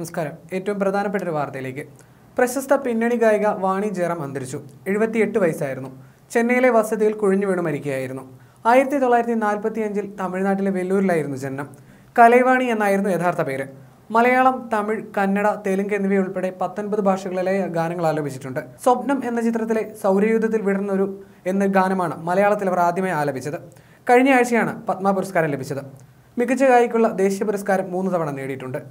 നമസ്കാരം ഏറ്റവും പ്രധാനപ്പെട്ട ഒരു വാർത്തയിലേക്ക് പ്രശസ്ത പിന്നണി ഗായിക വാണി ജയറാം അന്തരിച്ചു എഴുപത്തിയെട്ട് വയസ്സായിരുന്നു ചെന്നൈയിലെ വസതിയിൽ കുഴിഞ്ഞു വീണ് മരിക്കുകയായിരുന്നു ആയിരത്തി തൊള്ളായിരത്തി നാൽപ്പത്തി അഞ്ചിൽ തമിഴ്നാട്ടിലെ വെല്ലൂരിലായിരുന്നു ജനനം കലൈവാണി എന്നായിരുന്നു യഥാർത്ഥ പേര് മലയാളം തമിഴ് കന്നഡ തെലുങ്ക് എന്നിവയുൾപ്പെടെ പത്തൊൻപത് ഭാഷകളിലെ ഗാനങ്ങൾ ആലപിച്ചിട്ടുണ്ട് സ്വപ്നം എന്ന ചിത്രത്തിലെ സൗരയുദ്ധത്തിൽ വിടുന്നൊരു എന്ന ഗാനമാണ് മലയാളത്തിൽ അവർ ആദ്യമായി ആലപിച്ചത് കഴിഞ്ഞ ആഴ്ചയാണ് പത്മ പുരസ്കാരം ലഭിച്ചത് മികച്ച ഗായിക്കുള്ള ദേശീയ പുരസ്കാരം മൂന്ന് തവണ നേടിയിട്ടുണ്ട്